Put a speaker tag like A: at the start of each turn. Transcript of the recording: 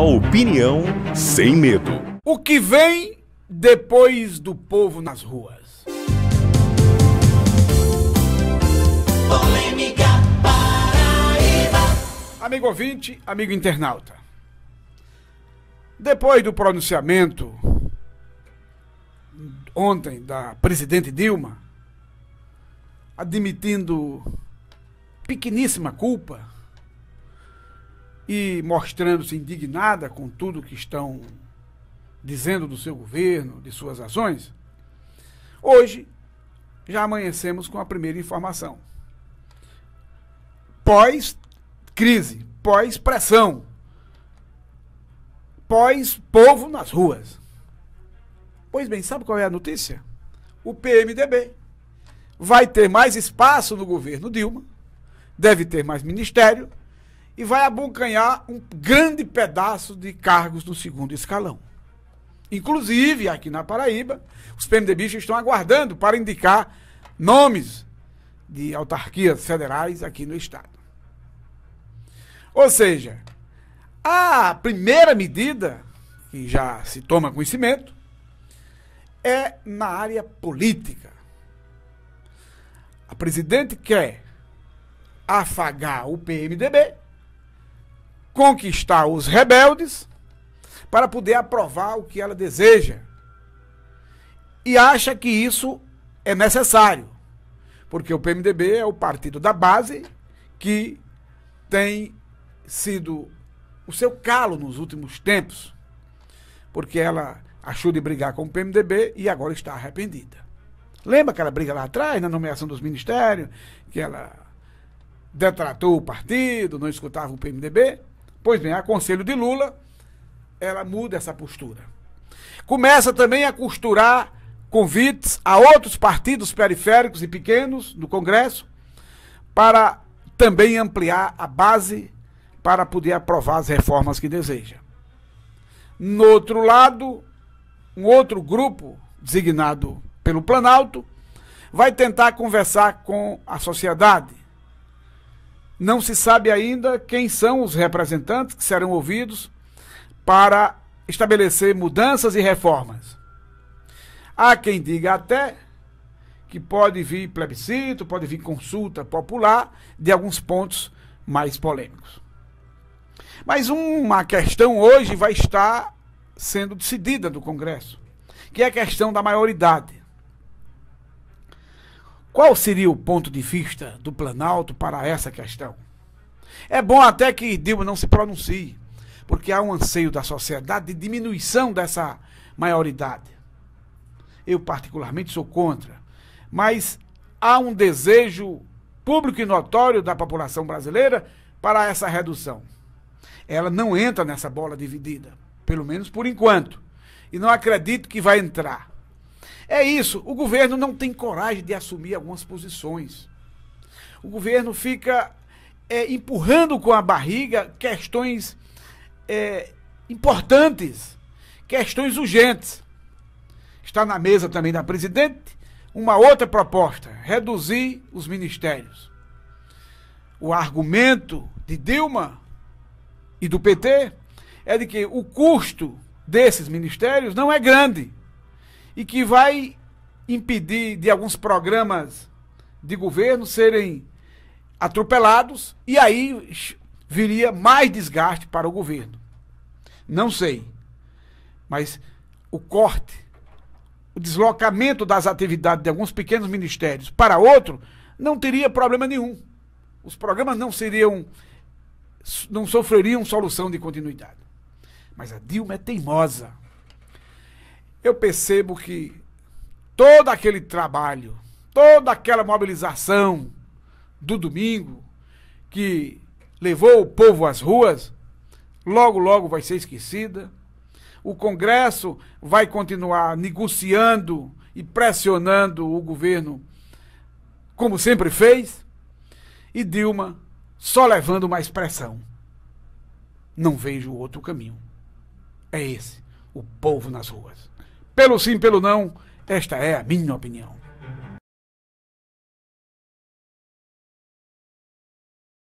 A: opinião sem medo. O que vem depois do povo nas ruas? Polêmica Paraíba. Amigo ouvinte, amigo internauta. Depois do pronunciamento ontem da presidente Dilma, admitindo pequeníssima culpa e mostrando-se indignada com tudo que estão dizendo do seu governo, de suas ações, hoje já amanhecemos com a primeira informação. Pós-crise, pós-pressão, pós-povo nas ruas. Pois bem, sabe qual é a notícia? O PMDB vai ter mais espaço no governo Dilma, deve ter mais ministério, e vai abocanhar um grande pedaço de cargos no segundo escalão. Inclusive, aqui na Paraíba, os PMDBistas estão aguardando para indicar nomes de autarquias federais aqui no Estado. Ou seja, a primeira medida, que já se toma conhecimento, é na área política. A presidente quer afagar o PMDB conquistar os rebeldes para poder aprovar o que ela deseja. E acha que isso é necessário, porque o PMDB é o partido da base que tem sido o seu calo nos últimos tempos, porque ela achou de brigar com o PMDB e agora está arrependida. Lembra aquela briga lá atrás, na nomeação dos ministérios, que ela detratou o partido, não escutava o PMDB? Pois bem, a conselho de Lula, ela muda essa postura. Começa também a costurar convites a outros partidos periféricos e pequenos do Congresso para também ampliar a base para poder aprovar as reformas que deseja. No outro lado, um outro grupo designado pelo Planalto vai tentar conversar com a sociedade, não se sabe ainda quem são os representantes que serão ouvidos para estabelecer mudanças e reformas. Há quem diga até que pode vir plebiscito, pode vir consulta popular de alguns pontos mais polêmicos. Mas uma questão hoje vai estar sendo decidida no Congresso, que é a questão da maioridade. Qual seria o ponto de vista do Planalto para essa questão? É bom até que Dilma não se pronuncie, porque há um anseio da sociedade de diminuição dessa maioridade. Eu, particularmente, sou contra. Mas há um desejo público e notório da população brasileira para essa redução. Ela não entra nessa bola dividida, pelo menos por enquanto. E não acredito que vai entrar. É isso, o governo não tem coragem de assumir algumas posições. O governo fica é, empurrando com a barriga questões é, importantes, questões urgentes. Está na mesa também da presidente uma outra proposta: reduzir os ministérios. O argumento de Dilma e do PT é de que o custo desses ministérios não é grande e que vai impedir de alguns programas de governo serem atropelados e aí viria mais desgaste para o governo. Não sei. Mas o corte, o deslocamento das atividades de alguns pequenos ministérios para outro não teria problema nenhum. Os programas não seriam não sofreriam solução de continuidade. Mas a Dilma é teimosa eu percebo que todo aquele trabalho, toda aquela mobilização do domingo que levou o povo às ruas, logo, logo vai ser esquecida. O Congresso vai continuar negociando e pressionando o governo, como sempre fez, e Dilma só levando mais pressão. Não vejo outro caminho. É esse: o povo nas ruas. Pelo sim, pelo não, esta é a minha opinião.